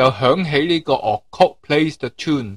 就響起呢個樂曲 Plays the Tune